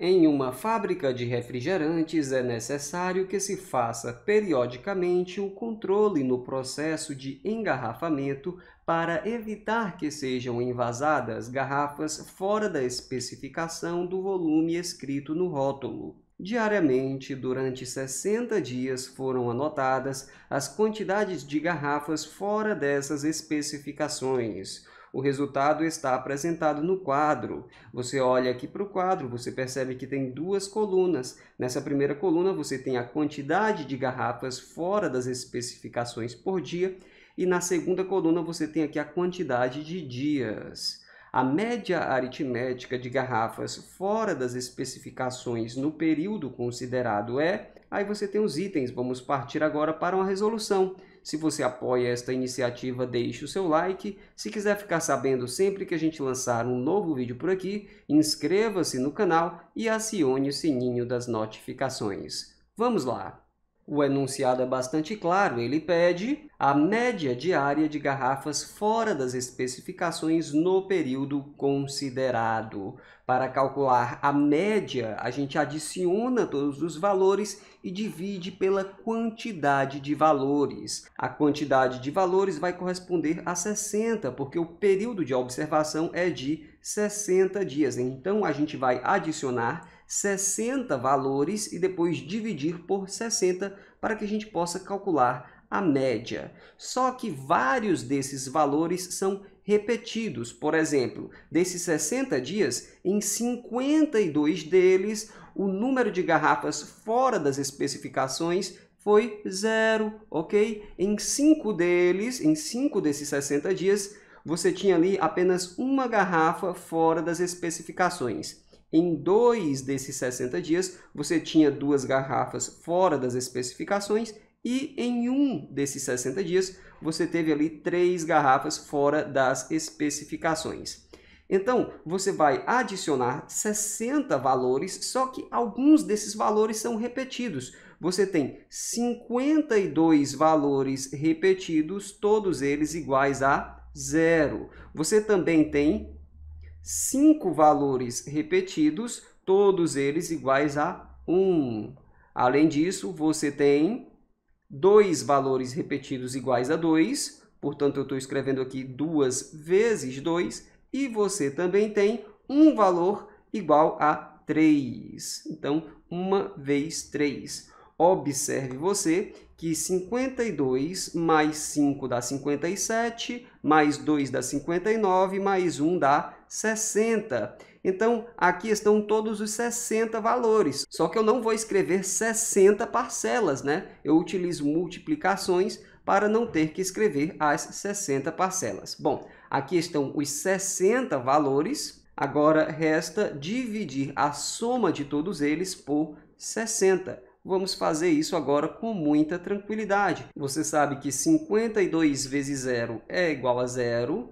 Em uma fábrica de refrigerantes, é necessário que se faça periodicamente o controle no processo de engarrafamento para evitar que sejam envasadas garrafas fora da especificação do volume escrito no rótulo. Diariamente, durante 60 dias, foram anotadas as quantidades de garrafas fora dessas especificações o resultado está apresentado no quadro. Você olha aqui para o quadro, você percebe que tem duas colunas. Nessa primeira coluna você tem a quantidade de garrafas fora das especificações por dia e na segunda coluna você tem aqui a quantidade de dias. A média aritmética de garrafas fora das especificações no período considerado é... Aí você tem os itens, vamos partir agora para uma resolução. Se você apoia esta iniciativa, deixe o seu like. Se quiser ficar sabendo sempre que a gente lançar um novo vídeo por aqui, inscreva-se no canal e acione o sininho das notificações. Vamos lá! O enunciado é bastante claro, ele pede a média diária de garrafas fora das especificações no período considerado. Para calcular a média, a gente adiciona todos os valores e divide pela quantidade de valores. A quantidade de valores vai corresponder a 60, porque o período de observação é de 60 dias. Então, a gente vai adicionar 60 valores e depois dividir por 60 para que a gente possa calcular a média. Só que vários desses valores são repetidos. Por exemplo, desses 60 dias, em 52 deles, o número de garrafas fora das especificações foi zero, ok? Em 5 deles, em 5 desses 60 dias, você tinha ali apenas uma garrafa fora das especificações. Em dois desses 60 dias, você tinha duas garrafas fora das especificações e em um desses 60 dias, você teve ali três garrafas fora das especificações. Então, você vai adicionar 60 valores, só que alguns desses valores são repetidos. Você tem 52 valores repetidos, todos eles iguais a zero. Você também tem cinco valores repetidos, todos eles iguais a 1. Além disso, você tem dois valores repetidos iguais a 2, portanto, eu estou escrevendo aqui 2 vezes 2, e você também tem um valor igual a 3. Então, 1 vezes 3. Observe você que 52 mais 5 dá 57, mais 2 dá 59, mais 1 dá 60. Então, aqui estão todos os 60 valores. Só que eu não vou escrever 60 parcelas, né? Eu utilizo multiplicações para não ter que escrever as 60 parcelas. Bom, aqui estão os 60 valores. Agora, resta dividir a soma de todos eles por 60. Vamos fazer isso agora com muita tranquilidade. Você sabe que 52 vezes 0 é igual a 0.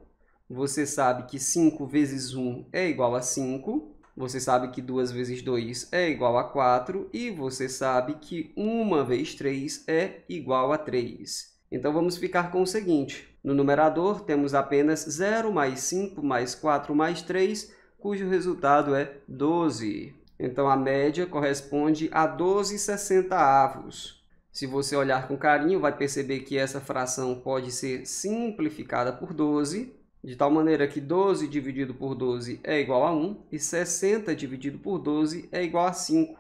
Você sabe que 5 vezes 1 é igual a 5. Você sabe que 2 vezes 2 é igual a 4 e você sabe que 1 vez 3 é igual a 3. Então, vamos ficar com o seguinte. No numerador, temos apenas 0 mais 5 mais 4 mais 3, cujo resultado é 12. Então a média corresponde a 12 centavos. Se você olhar com carinho, vai perceber que essa fração pode ser simplificada por 12, de tal maneira que 12 dividido por 12 é igual a 1 e 60 dividido por 12 é igual a 5.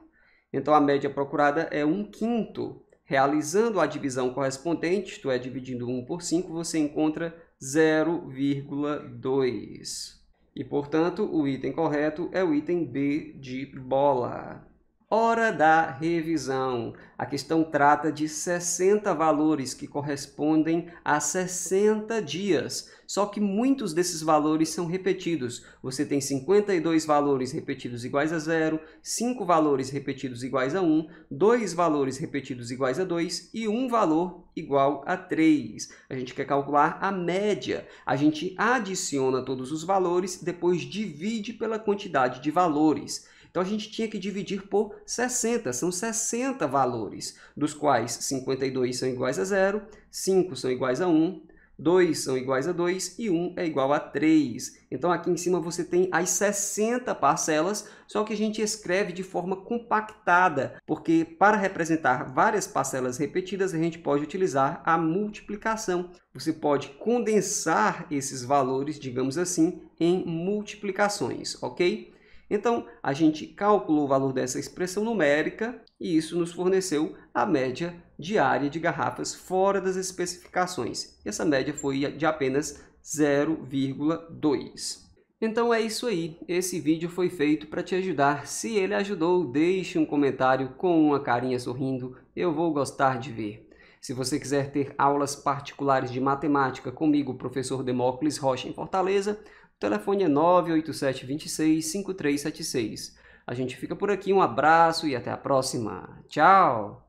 Então a média procurada é 1 quinto. Realizando a divisão correspondente, isto é, dividindo 1 por 5, você encontra 0,2. E, portanto, o item correto é o item B de bola. Hora da revisão. A questão trata de 60 valores que correspondem a 60 dias. Só que muitos desses valores são repetidos. Você tem 52 valores repetidos iguais a 0, 5 valores repetidos iguais a 1, 2 valores repetidos iguais a 2 e 1 valor igual a 3. A gente quer calcular a média. A gente adiciona todos os valores, depois divide pela quantidade de valores. Então a gente tinha que dividir por 60, são 60 valores, dos quais 52 são iguais a 0, 5 são iguais a 1, 2 são iguais a 2 e 1 é igual a 3. Então, aqui em cima você tem as 60 parcelas, só que a gente escreve de forma compactada, porque para representar várias parcelas repetidas, a gente pode utilizar a multiplicação. Você pode condensar esses valores, digamos assim, em multiplicações, ok? Então, a gente calculou o valor dessa expressão numérica e isso nos forneceu a média diária de garrafas fora das especificações. Essa média foi de apenas 0,2. Então é isso aí, esse vídeo foi feito para te ajudar. Se ele ajudou, deixe um comentário com uma carinha sorrindo, eu vou gostar de ver. Se você quiser ter aulas particulares de matemática comigo, professor Demócles Rocha em Fortaleza, o telefone é 987265376. A gente fica por aqui, um abraço e até a próxima. Tchau!